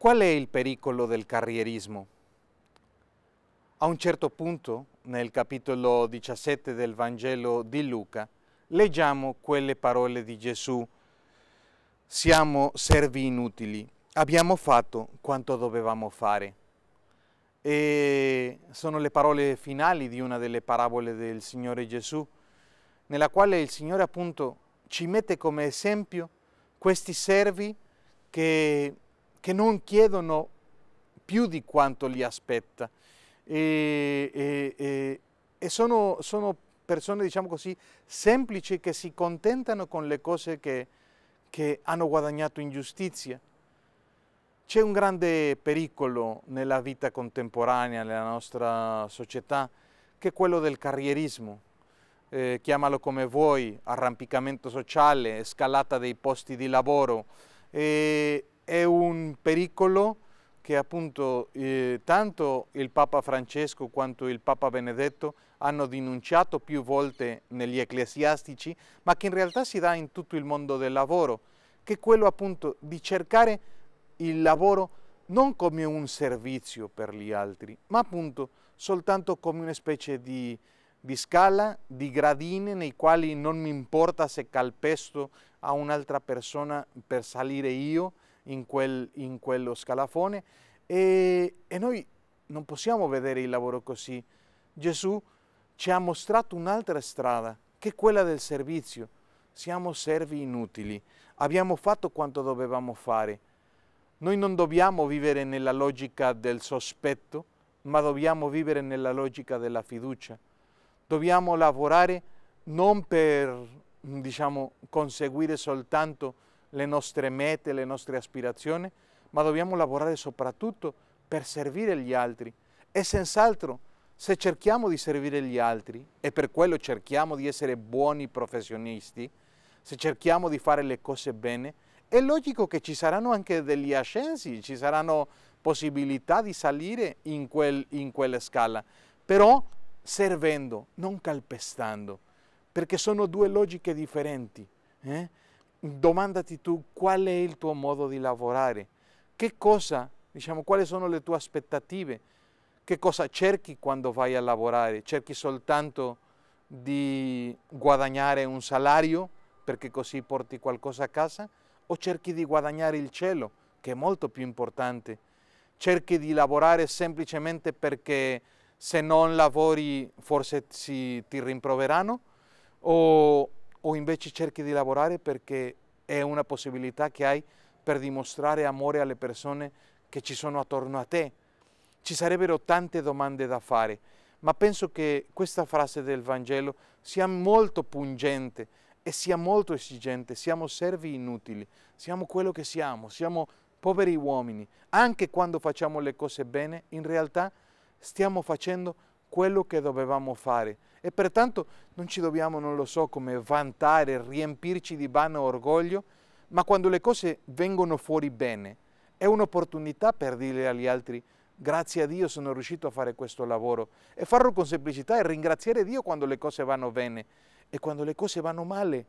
Qual è il pericolo del carrierismo? A un certo punto, nel capitolo 17 del Vangelo di Luca, leggiamo quelle parole di Gesù. Siamo servi inutili, abbiamo fatto quanto dovevamo fare. E sono le parole finali di una delle parabole del Signore Gesù, nella quale il Signore appunto ci mette come esempio questi servi che che non chiedono più di quanto li aspetta e, e, e, e sono, sono, persone, diciamo così, semplici che si contentano con le cose che, che hanno guadagnato in giustizia. C'è un grande pericolo nella vita contemporanea, nella nostra società, che è quello del carrierismo. Eh, chiamalo come vuoi, arrampicamento sociale, scalata dei posti di lavoro. Eh, è un pericolo che appunto eh, tanto il Papa Francesco quanto il Papa Benedetto hanno denunciato più volte negli ecclesiastici, ma che in realtà si dà in tutto il mondo del lavoro, che è quello appunto di cercare il lavoro non come un servizio per gli altri, ma appunto soltanto come una specie di, di scala, di gradine nei quali non mi importa se calpesto a un'altra persona per salire io, in, quel, in quello scalafone e, e noi non possiamo vedere il lavoro così. Gesù ci ha mostrato un'altra strada, che è quella del servizio. Siamo servi inutili, abbiamo fatto quanto dovevamo fare. Noi non dobbiamo vivere nella logica del sospetto, ma dobbiamo vivere nella logica della fiducia. Dobbiamo lavorare non per diciamo, conseguire soltanto le nostre mete, le nostre aspirazioni, ma dobbiamo lavorare soprattutto per servire gli altri. E senz'altro, se cerchiamo di servire gli altri, e per quello cerchiamo di essere buoni professionisti, se cerchiamo di fare le cose bene, è logico che ci saranno anche degli ascensi, ci saranno possibilità di salire in, quel, in quella scala, però servendo, non calpestando, perché sono due logiche differenti. Eh? domandati tu qual è il tuo modo di lavorare, che cosa, diciamo, quali sono le tue aspettative, che cosa cerchi quando vai a lavorare, cerchi soltanto di guadagnare un salario perché così porti qualcosa a casa o cerchi di guadagnare il cielo, che è molto più importante, cerchi di lavorare semplicemente perché se non lavori forse si, ti rimproverano o o invece cerchi di lavorare perché è una possibilità che hai per dimostrare amore alle persone che ci sono attorno a te. Ci sarebbero tante domande da fare, ma penso che questa frase del Vangelo sia molto pungente e sia molto esigente. Siamo servi inutili, siamo quello che siamo, siamo poveri uomini. Anche quando facciamo le cose bene, in realtà stiamo facendo quello che dovevamo fare e pertanto non ci dobbiamo, non lo so, come vantare, riempirci di vano orgoglio, ma quando le cose vengono fuori bene è un'opportunità per dire agli altri grazie a Dio sono riuscito a fare questo lavoro e farlo con semplicità e ringraziare Dio quando le cose vanno bene e quando le cose vanno male,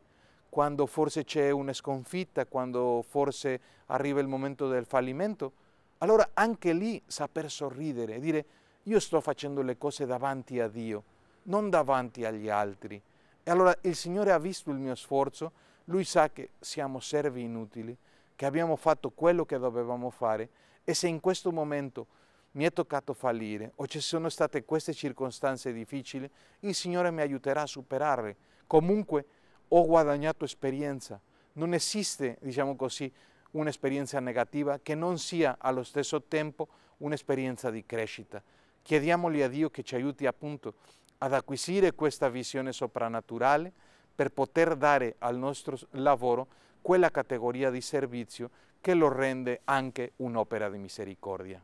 quando forse c'è una sconfitta, quando forse arriva il momento del fallimento, allora anche lì saper sorridere e dire io sto facendo le cose davanti a Dio non davanti agli altri. E allora il Signore ha visto il mio sforzo, Lui sa che siamo servi inutili, che abbiamo fatto quello che dovevamo fare e se in questo momento mi è toccato fallire o ci sono state queste circostanze difficili, il Signore mi aiuterà a superarle. Comunque ho guadagnato esperienza. Non esiste, diciamo così, un'esperienza negativa che non sia allo stesso tempo un'esperienza di crescita. Chiediamogli a Dio che ci aiuti appunto a ad acquisire questa visione soprannaturale per poter dare al nostro lavoro quella categoria di servizio che lo rende anche un'opera di misericordia.